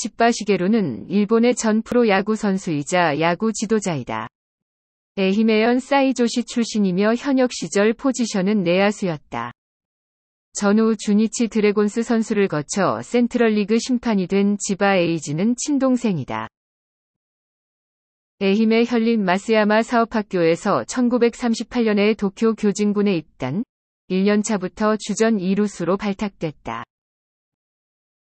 집바시게로는 일본의 전 프로야구 선수이자 야구 지도자이다. 에히메현 사이조시 출신이며 현역 시절 포지션은 내야수였다. 전후 주니치 드래곤스 선수를 거쳐 센트럴리그 심판이 된 지바 에이지는 친동생이다. 에히메 현린 마스야마 사업학교에서 1938년에 도쿄 교진군에 입단, 1년차부터 주전 2루수로 발탁됐다.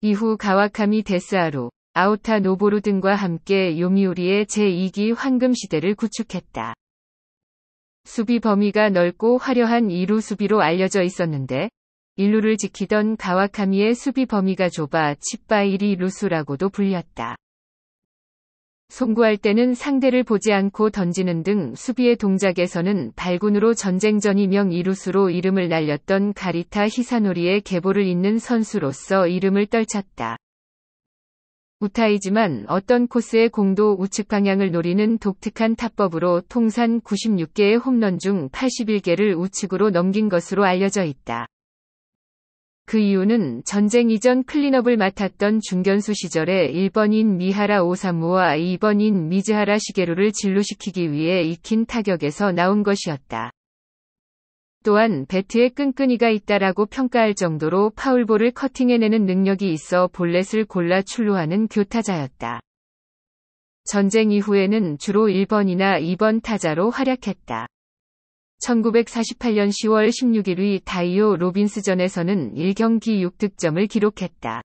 이후 가와카미 데스아로, 아우타 노보루 등과 함께 요미우리의 제2기 황금 시대를 구축했다. 수비 범위가 넓고 화려한 이루 수비로 알려져 있었는데 일루를 지키던 가와카미의 수비 범위가 좁아 치바이리 루수라고도 불렸다. 송구할 때는 상대를 보지 않고 던지는 등 수비의 동작에서는 발군으로 전쟁전이 명이루수로 이름을 날렸던 가리타 히사노리의 계보를 잇는 선수로서 이름을 떨쳤다. 우타이지만 어떤 코스의 공도 우측 방향을 노리는 독특한 타법으로 통산 96개의 홈런 중 81개를 우측으로 넘긴 것으로 알려져 있다. 그 이유는 전쟁 이전 클린업을 맡았던 중견수 시절에 1번인 미하라 오사무와 2번인 미즈하라 시게루를 진루시키기 위해 익힌 타격에서 나온 것이었다. 또한 배트에 끈끈이가 있다라고 평가할 정도로 파울볼을 커팅해내는 능력이 있어 볼넷을 골라 출루하는 교타자였다. 전쟁 이후에는 주로 1번이나 2번 타자로 활약했다. 1948년 10월 16일의 다이오 로빈스전에서는 1경기 6득점을 기록했다.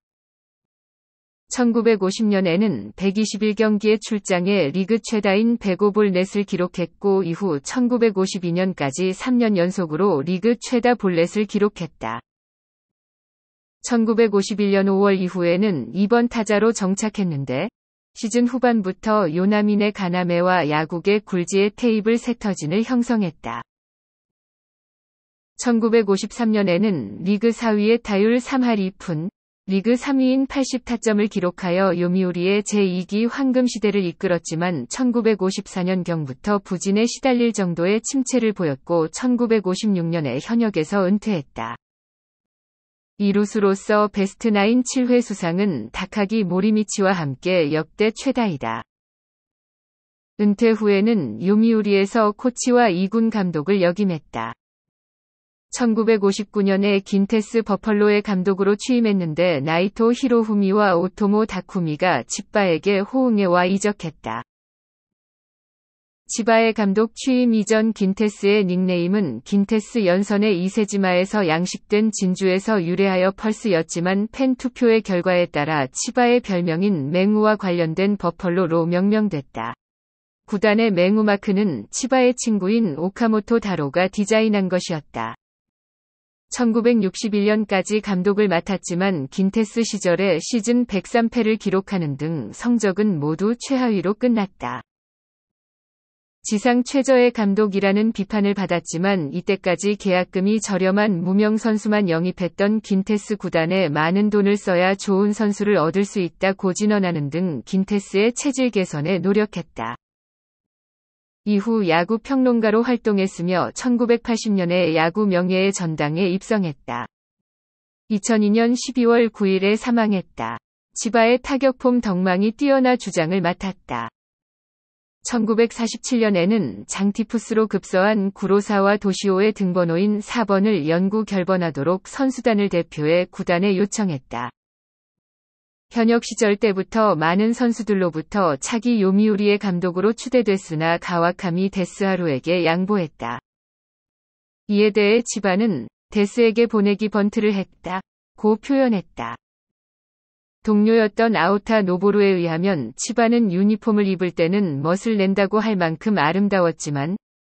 1950년에는 121경기에 출장해 리그 최다인 105볼 넷을 기록했고 이후 1952년까지 3년 연속으로 리그 최다 볼넷을 기록했다. 1951년 5월 이후에는 2번 타자로 정착했는데 시즌 후반부터 요나민의 가나메와 야구계 굴지의 테이블 세터진을 형성했다. 1953년에는 리그 4위의 타율 3할 2푼, 리그 3위인 80타점을 기록하여 요미우리의 제2기 황금시대를 이끌었지만 1954년경부터 부진에 시달릴 정도의 침체를 보였고 1956년에 현역에서 은퇴했다. 이루수로서 베스트 나인 7회 수상은 다카기 모리미치와 함께 역대 최다이다. 은퇴 후에는 요미우리에서 코치와 이군 감독을 역임했다. 1959년에 긴테스 버펄로의 감독으로 취임했는데 나이토 히로후미와 오토모 다쿠미가 지바에게 호응해와 이적했다. 지바의 감독 취임 이전 긴테스의 닉네임은 긴테스 연선의 이세지마에서 양식된 진주에서 유래하여 펄스였지만 팬 투표의 결과에 따라 치바의 별명인 맹우와 관련된 버펄로로 명명됐다. 구단의 맹우 마크는 치바의 친구인 오카모토 다로가 디자인한 것이었다. 1961년까지 감독을 맡았지만 긴테스 시절에 시즌 103패를 기록하는 등 성적은 모두 최하위로 끝났다. 지상 최저의 감독이라는 비판을 받았지만 이때까지 계약금이 저렴한 무명 선수만 영입했던 긴테스 구단에 많은 돈을 써야 좋은 선수를 얻을 수 있다고 진언하는 등 긴테스의 체질 개선에 노력했다. 이후 야구 평론가로 활동했으며 1980년에 야구 명예의 전당에 입성했다. 2002년 12월 9일에 사망했다. 지바의 타격폼 덕망이 뛰어나 주장을 맡았다. 1947년에는 장티푸스로 급서한 구로사와 도시오의 등번호인 4번을 연구 결번하도록 선수단을 대표해 구단에 요청했다. 현역 시절 때부터 많은 선수들로부터 차기 요미우리의 감독으로 추대됐으나 가와카미 데스하루에게 양보했다. 이에 대해 집바는 데스에게 보내기 번트를 했다. 고 표현했다. 동료였던 아우타 노보루에 의하면 치바는 유니폼을 입을 때는 멋을 낸다고 할 만큼 아름다웠지만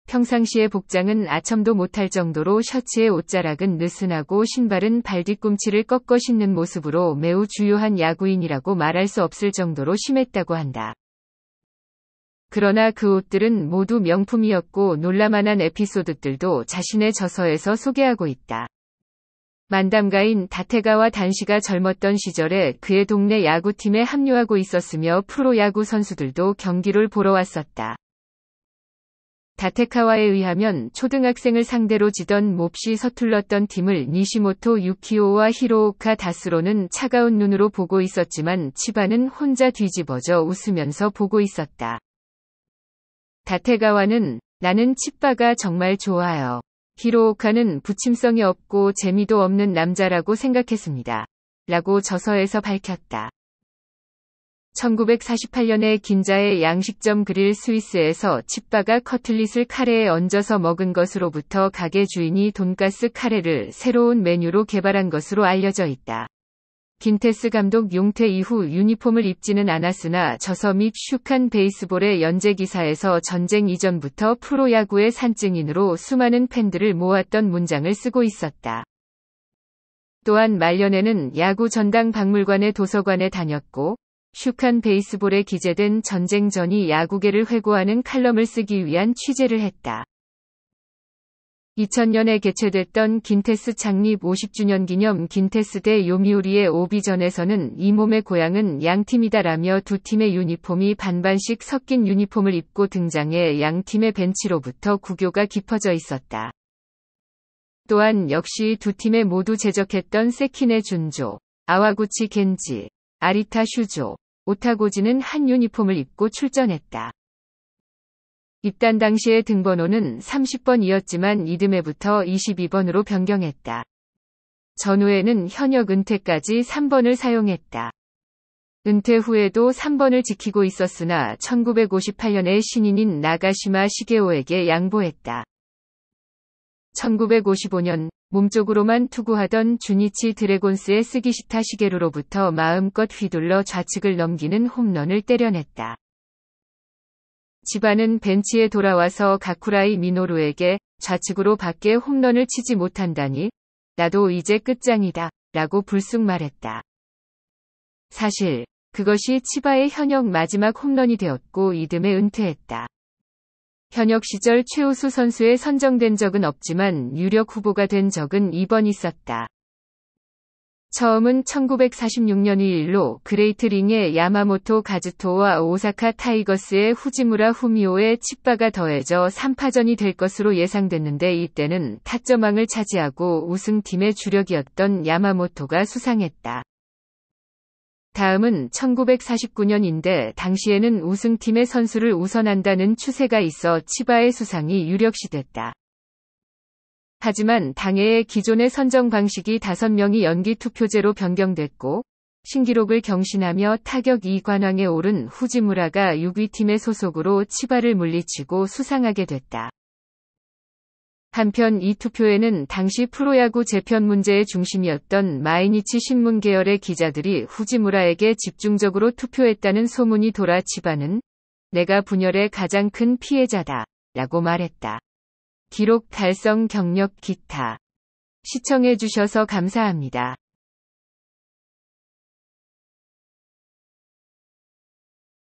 평상시에 복장은 아첨도 못할 정도로 셔츠의 옷자락은 느슨하고 신발은 발 뒤꿈치를 꺾어 신는 모습으로 매우 주요한 야구인이라고 말할 수 없을 정도로 심했다고 한다. 그러나 그 옷들은 모두 명품이었고 놀라만한 에피소드들도 자신의 저서에서 소개하고 있다. 만담가인 다테가와 단시가 젊었던 시절에 그의 동네 야구팀에 합류하고 있었으며 프로야구 선수들도 경기를 보러 왔었다. 다테카와에 의하면 초등학생을 상대로 지던 몹시 서툴렀던 팀을 니시모토 유키오와 히로오카 다스로는 차가운 눈으로 보고 있었지만 치바는 혼자 뒤집어져 웃으면서 보고 있었다. 다테가와는 나는 치바가 정말 좋아요. 히로오카는 부침성이 없고 재미도 없는 남자라고 생각했습니다. 라고 저서에서 밝혔다. 1948년에 긴자의 양식점 그릴 스위스에서 치빠가 커틀릿을 카레에 얹어서 먹은 것으로부터 가게 주인이 돈가스 카레를 새로운 메뉴로 개발한 것으로 알려져 있다. 긴테스 감독 용퇴 이후 유니폼을 입지는 않았으나 저서 및 슈칸 베이스볼의 연재 기사에서 전쟁 이전부터 프로야구의 산증인으로 수많은 팬들을 모았던 문장을 쓰고 있었다. 또한 말년에는 야구 전당 박물관의 도서관에 다녔고 슈칸 베이스볼에 기재된 전쟁전이 야구계를 회고하는 칼럼을 쓰기 위한 취재를 했다. 2000년에 개최됐던 긴테스 창립 50주년 기념 긴테스 대 요미우리의 오비전에서는 이 몸의 고향은 양팀이다라며 두 팀의 유니폼이 반반씩 섞인 유니폼을 입고 등장해 양팀의 벤치로부터 구교가 깊어져 있었다. 또한 역시 두팀의 모두 제적했던 세킨의 준조, 아와구치 겐지, 아리타 슈조, 오타고지는 한 유니폼을 입고 출전했다. 입단 당시의 등번호는 30번이었지만 이듬해부터 22번으로 변경했다. 전후에는 현역 은퇴까지 3번을 사용했다. 은퇴 후에도 3번을 지키고 있었으나 1958년에 신인인 나가시마 시게오에게 양보했다. 1955년 몸쪽으로만 투구하던 주니치 드래곤스의 쓰기시타시계로로부터 마음껏 휘둘러 좌측을 넘기는 홈런을 때려냈다. 지바는 벤치에 돌아와서 가쿠라이 미노루에게 좌측으로 밖에 홈런을 치지 못한다니 나도 이제 끝장이다 라고 불쑥 말했다. 사실 그것이 치바의 현역 마지막 홈런이 되었고 이듬해 은퇴했다. 현역 시절 최우수 선수에 선정된 적은 없지만 유력 후보가 된 적은 2번 있었다. 처음은 1946년 2일로 그레이트 링의 야마모토 가즈토와 오사카 타이거스의 후지무라 후미오의 치바가 더해져 3파전이 될 것으로 예상됐는데 이때는 타점왕을 차지하고 우승팀의 주력이었던 야마모토가 수상했다. 다음은 1949년인데 당시에는 우승팀의 선수를 우선한다는 추세가 있어 치바의 수상이 유력시됐다. 하지만 당해의 기존의 선정 방식이 5명이 연기 투표제로 변경됐고 신기록을 경신하며 타격 2관왕에 오른 후지무라가 6위 팀의 소속으로 치바를 물리치고 수상하게 됐다. 한편 이 투표에는 당시 프로야구 재편 문제의 중심이었던 마이니치 신문 계열의 기자들이 후지무라에게 집중적으로 투표했다는 소문이 돌아 집안은 내가 분열의 가장 큰 피해자다 라고 말했다. 기록 달성 경력 기타 시청해주셔서 감사합니다.